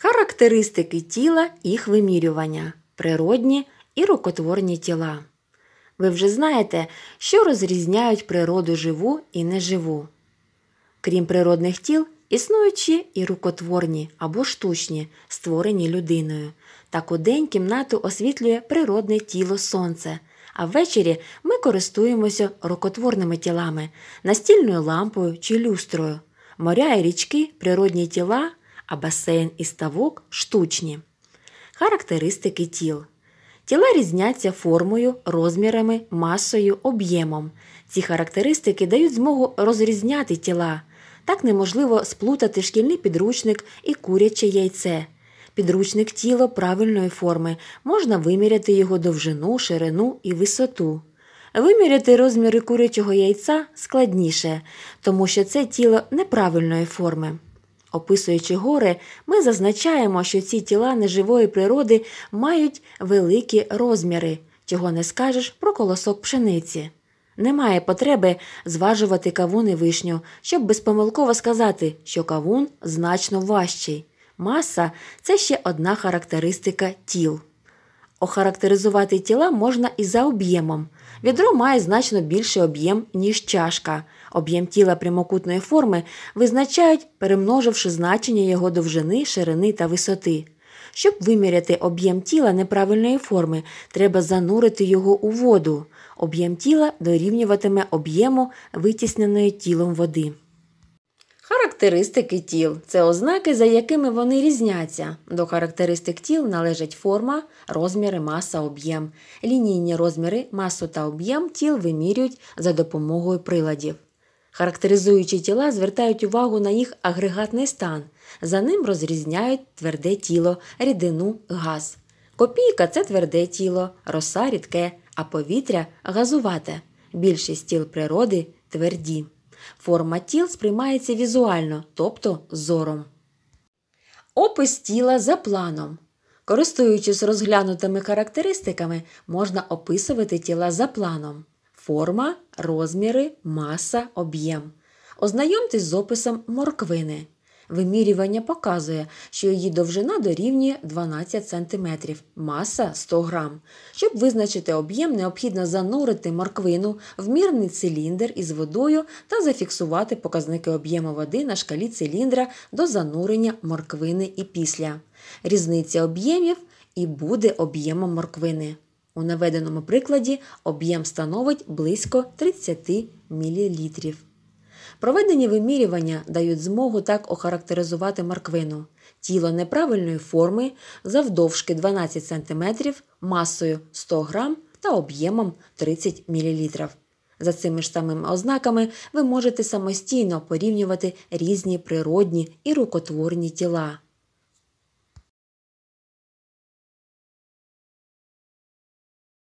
Характеристики тіла, їх вимірювання, природні і рукотворні тіла. Ви вже знаєте, що розрізняють природу живу і неживу. Крім природних тіл, існуючі і рукотворні або штучні, створені людиною. Так у день кімнату освітлює природне тіло сонце, а ввечері ми користуємося рукотворними тілами, настільною лампою чи люстрою. Моря і річки, природні тіла а басейн і ставок штучні. Характеристики тіл. Тіла різняться формою, розмірами, масою, об'ємом. Ці характеристики дають змогу розрізняти тіла. Так неможливо сплутати шкільний підручник і куряче яйце. Підручник тіло правильної форми можна виміряти його довжину, ширину і висоту. Виміряти розміри курячого яйця складніше, тому що це тіло неправильної форми. Описуючи гори, ми зазначаємо, що ці тіла неживої природи мають великі розміри, чого не скажеш про колосок пшениці. Немає потреби зважувати кавун і вишню, щоб безпомилково сказати, що кавун значно важчий. Маса це ще одна характеристика тіл. Охарактеризувати тіла можна і за об'ємом. Відро має значно більший об'єм, ніж чашка. Об'єм тіла прямокутної форми визначають, перемноживши значення його довжини, ширини та висоти. Щоб виміряти об'єм тіла неправильної форми, треба занурити його у воду. Об'єм тіла дорівнюватиме об'єму витісненої тілом води. Характеристики тіл це ознаки, за якими вони різняться. До характеристик тіл належать форма, розміри, маса, об'єм. Лінійні розміри, масу та об'єм тіл вимірюють за допомогою приладів. Характеризуючі тіла звертають увагу на їх агрегатний стан. За ним розрізняють тверде тіло, рідину, газ. Копійка це тверде тіло, роса рідке, а повітря газувате. Більшість тіл природи тверді. Форма тіл сприймається візуально, тобто зором. Опис тіла за планом. Користуючись розглянутими характеристиками, можна описувати тіла за планом: форма, розміри, маса, об'єм. Ознайомтесь з описом морквини. Вимірювання показує, що її довжина дорівнює 12 см, маса 100 г. Щоб визначити об'єм, необхідно занурити морквину в мірний циліндр із водою та зафіксувати показники об'єму води на шкалі циліндра до занурення морквини і після. Різниця об'ємів і буде об'ємом морквини. У наведеному прикладі об'єм становить близько 30 мл. Проведені вимірювання дають змогу так охарактеризувати морквину. Тіло неправильної форми завдовжки 12 см, масою 100 г та об'ємом 30 мл. За цими ж самими ознаками ви можете самостійно порівнювати різні природні і рукотворні тіла.